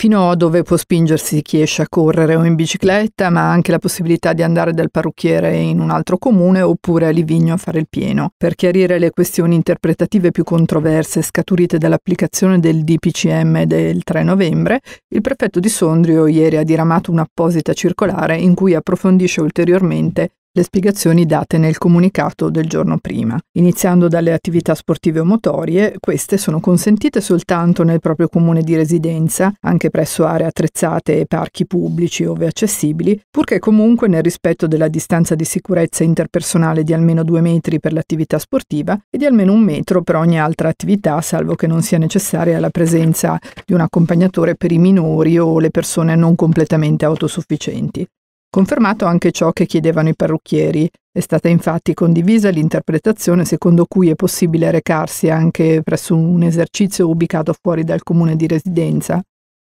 fino a dove può spingersi chi esce a correre o in bicicletta, ma anche la possibilità di andare dal parrucchiere in un altro comune oppure a Livigno a fare il pieno. Per chiarire le questioni interpretative più controverse scaturite dall'applicazione del DPCM del 3 novembre, il prefetto di Sondrio ieri ha diramato un'apposita circolare in cui approfondisce ulteriormente le spiegazioni date nel comunicato del giorno prima. Iniziando dalle attività sportive o motorie, queste sono consentite soltanto nel proprio comune di residenza, anche presso aree attrezzate e parchi pubblici ove accessibili, purché comunque nel rispetto della distanza di sicurezza interpersonale di almeno due metri per l'attività sportiva e di almeno un metro per ogni altra attività, salvo che non sia necessaria la presenza di un accompagnatore per i minori o le persone non completamente autosufficienti. Confermato anche ciò che chiedevano i parrucchieri. È stata infatti condivisa l'interpretazione secondo cui è possibile recarsi anche presso un esercizio ubicato fuori dal comune di residenza.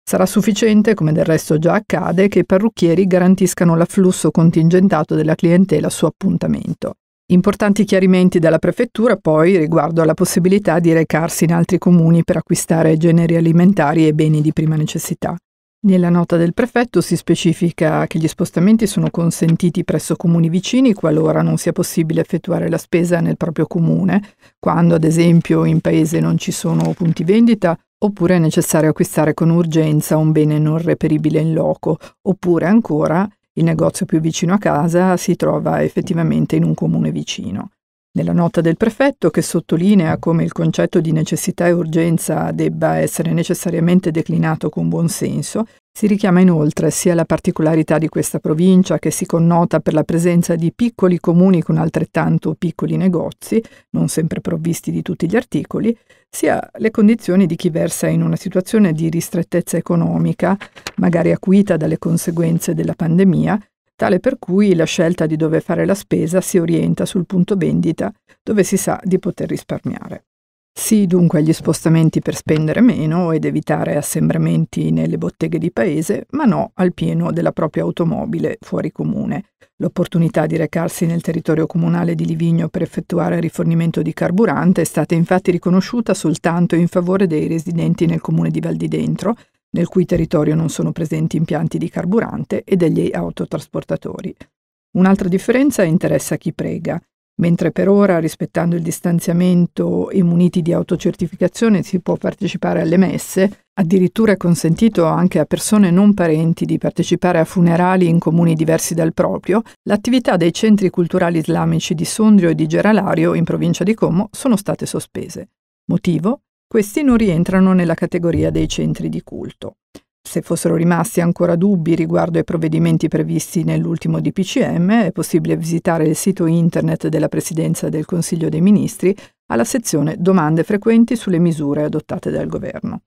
Sarà sufficiente, come del resto già accade, che i parrucchieri garantiscano l'afflusso contingentato della clientela su appuntamento. Importanti chiarimenti dalla prefettura poi riguardo alla possibilità di recarsi in altri comuni per acquistare generi alimentari e beni di prima necessità. Nella nota del prefetto si specifica che gli spostamenti sono consentiti presso comuni vicini qualora non sia possibile effettuare la spesa nel proprio comune, quando ad esempio in paese non ci sono punti vendita oppure è necessario acquistare con urgenza un bene non reperibile in loco, oppure ancora il negozio più vicino a casa si trova effettivamente in un comune vicino. Nella nota del prefetto, che sottolinea come il concetto di necessità e urgenza debba essere necessariamente declinato con buon senso, si richiama inoltre sia la particolarità di questa provincia, che si connota per la presenza di piccoli comuni con altrettanto piccoli negozi, non sempre provvisti di tutti gli articoli, sia le condizioni di chi versa in una situazione di ristrettezza economica, magari acuita dalle conseguenze della pandemia, tale per cui la scelta di dove fare la spesa si orienta sul punto vendita dove si sa di poter risparmiare. Sì dunque agli spostamenti per spendere meno ed evitare assembramenti nelle botteghe di paese, ma no al pieno della propria automobile fuori comune. L'opportunità di recarsi nel territorio comunale di Livigno per effettuare il rifornimento di carburante è stata infatti riconosciuta soltanto in favore dei residenti nel comune di Val di Dentro, nel cui territorio non sono presenti impianti di carburante e degli autotrasportatori. Un'altra differenza interessa chi prega. Mentre per ora, rispettando il distanziamento e muniti di autocertificazione, si può partecipare alle messe, addirittura è consentito anche a persone non parenti di partecipare a funerali in comuni diversi dal proprio, l'attività dei centri culturali islamici di Sondrio e di Geralario, in provincia di Como, sono state sospese. Motivo? Questi non rientrano nella categoria dei centri di culto. Se fossero rimasti ancora dubbi riguardo ai provvedimenti previsti nell'ultimo DPCM, è possibile visitare il sito internet della Presidenza del Consiglio dei Ministri alla sezione Domande frequenti sulle misure adottate dal Governo.